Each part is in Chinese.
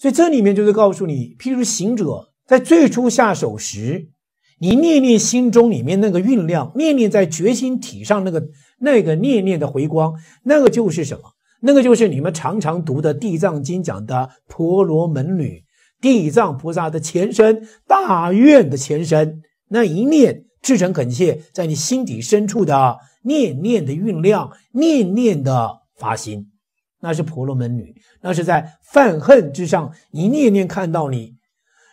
所以这里面就是告诉你，譬如行者在最初下手时。你念念心中里面那个酝酿，念念在决心体上那个那个念念的回光，那个就是什么？那个就是你们常常读的地藏经讲的婆罗门女，地藏菩萨的前身，大愿的前身。那一念至诚恳切，在你心底深处的念念的酝酿，念念的发心，那是婆罗门女，那是在犯恨之上一念念看到你。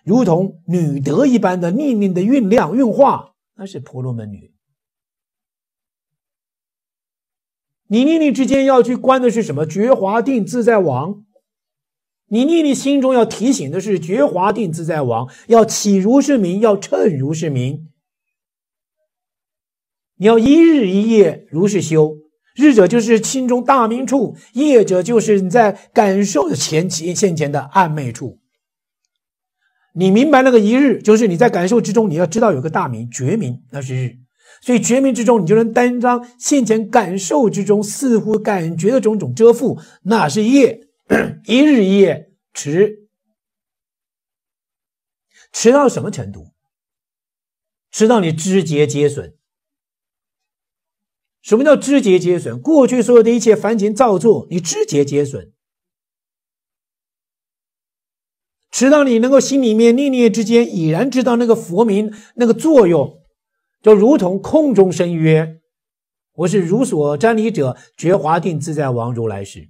如同女德一般的命令的酝酿、运化，那是婆罗门女。你念念之间要去观的是什么？觉华定自在王。你念念心中要提醒的是觉华定自在王，要起如是名，要称如是名。你要一日一夜如是修，日者就是心中大明处，夜者就是你在感受的前前现前的暧昧处。你明白那个一日，就是你在感受之中，你要知道有个大名觉名，那是日，所以觉名之中，你就能担当现前感受之中似乎感觉的种种遮覆，那是夜。一日一夜迟，迟到什么程度？迟到你知节皆损。什么叫知节皆损？过去所有的一切凡情造作，你知节皆损。直到你能够心里面念念之间已然知道那个佛名那个作用，就如同空中深曰：“我是如所瞻礼者，觉华定自在王如来时。”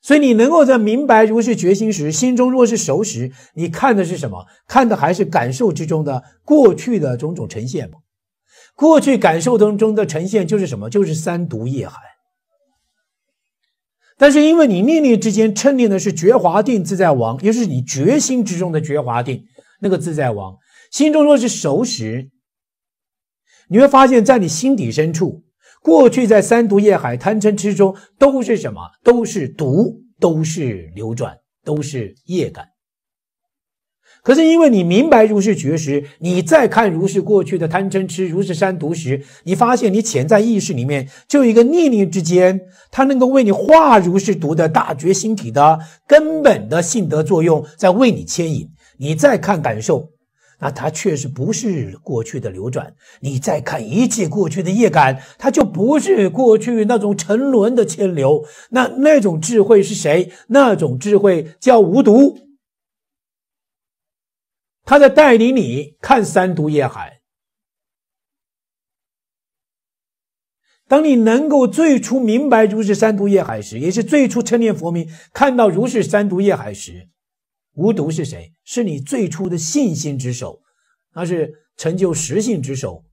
所以你能够在明白如是决心时，心中若是熟识，你看的是什么？看的还是感受之中的过去的种种呈现吗？过去感受当中的呈现就是什么？就是三毒业海。但是因为你念念之间称念的是觉华定自在王，也就是你决心之中的觉华定那个自在王，心中若是熟识，你会发现在你心底深处，过去在三毒业海贪嗔痴中都是什么？都是毒，都是流转，都是业感。可是因为你明白如是绝食，你再看如是过去的贪嗔痴、如是三毒时，你发现你潜在意识里面就一个念念之间，它能够为你化如是毒的大觉心体的根本的性德作用在为你牵引。你再看感受，那它确实不是过去的流转。你再看一切过去的业感，它就不是过去那种沉沦的牵流。那那种智慧是谁？那种智慧叫无毒。他在带领你看三毒夜海。当你能够最初明白如是三毒夜海时，也是最初称念佛名，看到如是三毒夜海时，无毒是谁？是你最初的信心之手，那是成就实性之手，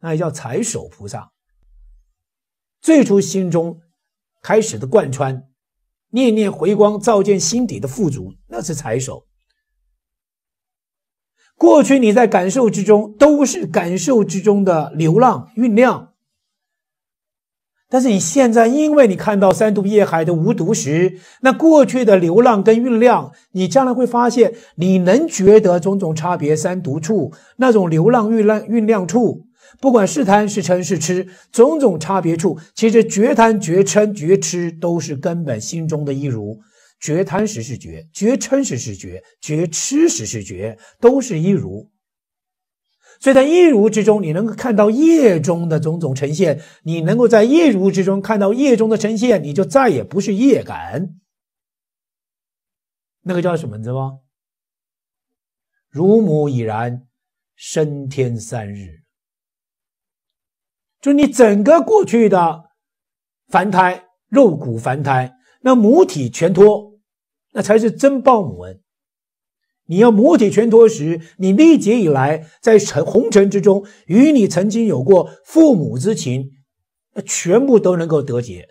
那也叫财手菩萨。最初心中开始的贯穿，念念回光照见心底的富足，那是财手。过去你在感受之中都是感受之中的流浪酝酿，但是你现在因为你看到三毒夜海的无毒时，那过去的流浪跟酝酿，你将来会发现你能觉得种种差别三毒处那种流浪酝酿酝酿处，不管是贪是嗔是痴，种种差别处，其实绝贪绝嗔绝痴都是根本心中的一如。绝贪时是绝，绝嗔时是绝，绝痴时是绝，都是一如。所以在一如之中，你能够看到业中的种种呈现；你能够在一如之中看到业中的呈现，你就再也不是业感。那个叫什么字吗？乳母已然升天三日，就你整个过去的凡胎肉骨凡胎，那母体全脱。那才是真报母恩。你要母体全托时，你历劫以来在尘红尘之中，与你曾经有过父母之情，那全部都能够得解，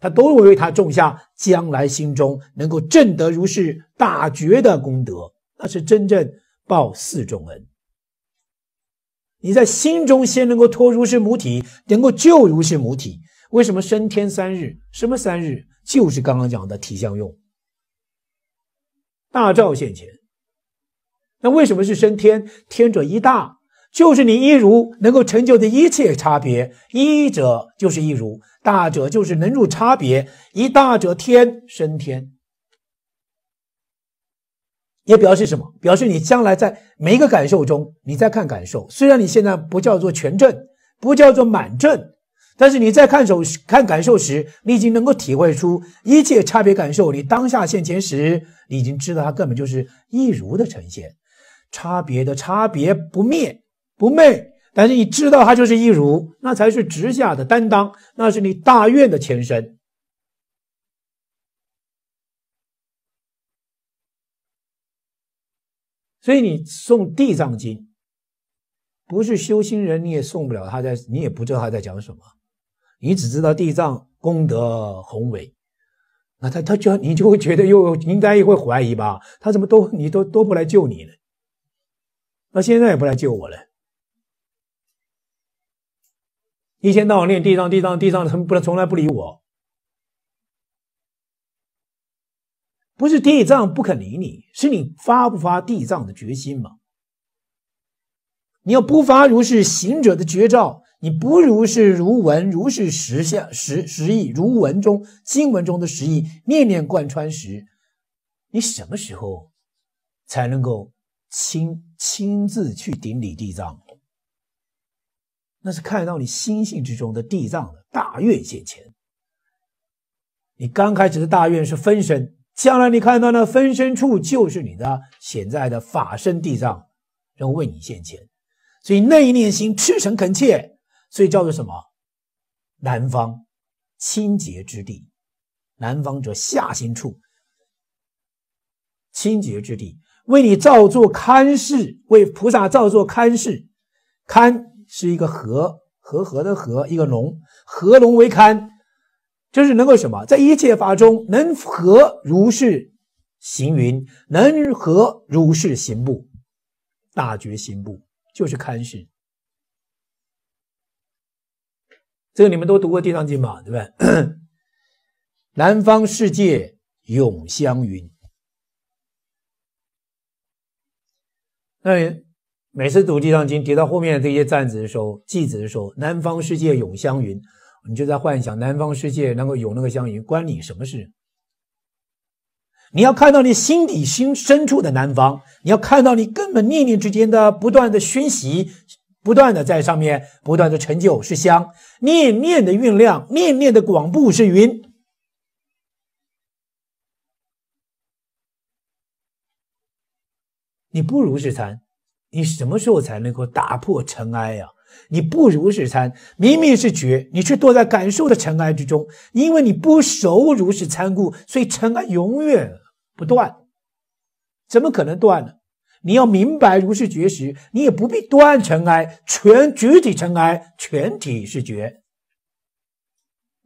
他都会为他种下将来心中能够正得如是大觉的功德，那是真正报四重恩。你在心中先能够托如是母体，能够救如是母体，为什么升天三日？什么三日？就是刚刚讲的体相用。大照现前，那为什么是升天？天者一大，就是你一如能够成就的一切差别，一者就是一如，大者就是能入差别，一大者天生天，也表示什么？表示你将来在每一个感受中，你在看感受，虽然你现在不叫做全正，不叫做满正。但是你在看手看感受时，你已经能够体会出一切差别感受。你当下现前时，你已经知道它根本就是一如的呈现，差别的差别不灭不昧。但是你知道它就是一如，那才是直下的担当，那是你大愿的前身。所以你诵《地藏经》，不是修心人你也送不了，他在你也不知道他在讲什么。你只知道地藏功德宏伟，那他他就你就会觉得又应该也会怀疑吧？他怎么都你都都不来救你呢？那现在也不来救我了。一天到晚念地藏地藏地藏，他们不能从来不理我。不是地藏不肯理你，是你发不发地藏的决心嘛？你要不发如是行者的绝招。你不如是如闻如是实相实实意，如文中经文中的实意，念念贯穿时，你什么时候才能够亲亲自去顶礼地藏？那是看到你心性之中的地藏的大愿现前。你刚开始的大愿是分身，将来你看到那分身处就是你的现在的法身地藏，然后为你现前。所以内念心赤诚恳切。所以叫做什么？南方清洁之地，南方者下行处，清洁之地，为你造作堪室，为菩萨造作堪室。堪是一个合合合的合，一个龙合龙为堪，就是能够什么？在一切法中能和如是行云，能和如是行步，大觉行步就是堪室。这个你们都读过《地藏经》嘛，对不对？南方世界永相云。那每次读《地藏经》，读到后面这些赞词的时候、偈子的时候，“南方世界永相云”，你就在幻想南方世界能够有那个相云，关你什么事？你要看到你心底心深处的南方，你要看到你根本念念之间的不断的熏习。不断的在上面不断的成就，是香；念念的酝酿，念念的广布，是云。你不如是参，你什么时候才能够打破尘埃呀？你不如是参，明明是觉，你却躲在感受的尘埃之中，因为你不熟如是参故，所以尘埃永远不断，怎么可能断呢？你要明白，如是绝时，你也不必断尘埃，全全体尘埃，全体是绝，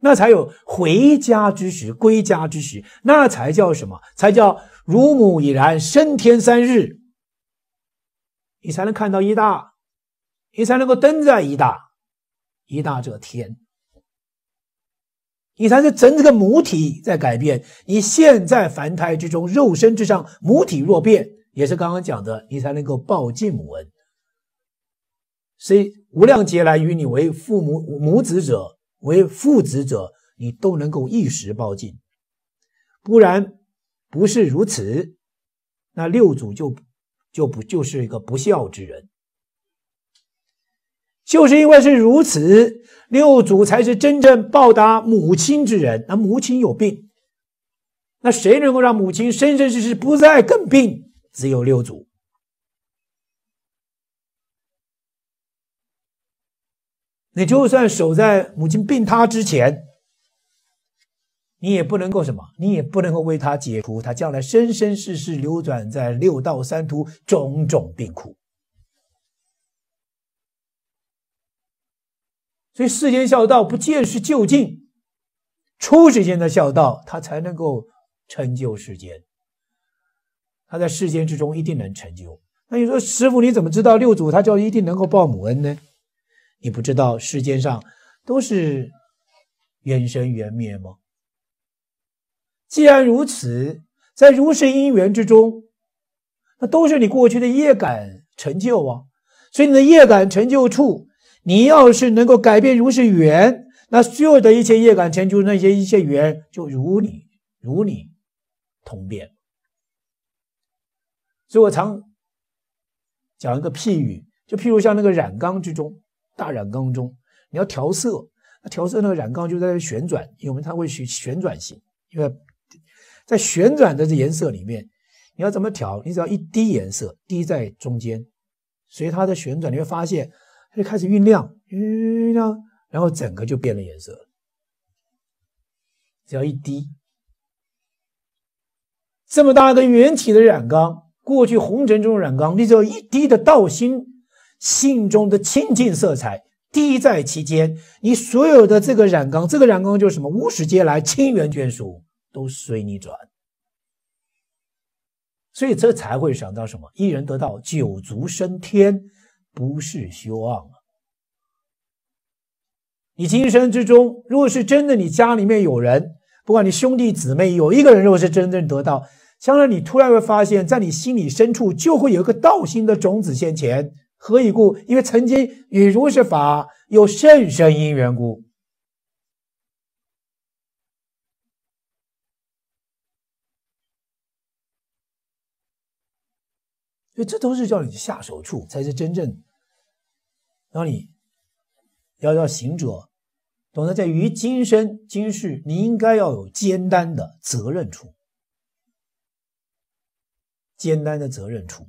那才有回家之时，归家之时，那才叫什么？才叫乳母已然升天三日，你才能看到一大，你才能够登在一大，一大者天，你才是真正的母体在改变。你现在凡胎之中，肉身之上，母体若变。也是刚刚讲的，你才能够报尽母恩。所以，无量劫来与你为父母母子者，为父子者，你都能够一时报尽。不然，不是如此，那六祖就就不就是一个不孝之人。就是因为是如此，六祖才是真正报答母亲之人。那母亲有病，那谁能够让母亲生生世世不再更病？只有六祖，你就算守在母亲病榻之前，你也不能够什么，你也不能够为他解除他将来生生世世流转在六道三途种种病苦。所以世间孝道不见是就近，初始间的孝道，他才能够成就世间。他在世间之中一定能成就。那你说，师傅你怎么知道六祖他就一定能够报母恩呢？你不知道世间上都是缘生缘灭吗？既然如此，在如是因缘之中，那都是你过去的业感成就啊。所以你的业感成就处，你要是能够改变如是缘，那所有的一切业感成就那些一切缘，就如你如你同变。所以我常讲一个譬喻，就譬如像那个染缸之中，大染缸中，你要调色，那调色那个染缸就在旋转，因为它会旋旋转型，因为在旋转的这颜色里面，你要怎么调？你只要一滴颜色滴在中间，随它的旋转你会发现，它就开始晕亮，晕亮，然后整个就变了颜色，只要一滴，这么大的圆体的染缸。过去红尘中染缸，你只要一滴的道心，心中的清净色彩滴在其间，你所有的这个染缸，这个染缸就是什么？无始皆来，亲缘眷属都随你转。所以这才会想到什么？一人得道，九族升天，不是虚妄啊。你今生之中，如果是真的，你家里面有人，不管你兄弟姊妹有一个人，如果是真正得道，将来你突然会发现，在你心里深处就会有一个道心的种子现前。何以故？因为曾经与如是法有甚深因缘故。所以这都是叫你下手处，才是真正让你要要行者懂得，在于今生今世，你应该要有肩担的责任处。简单的责任出。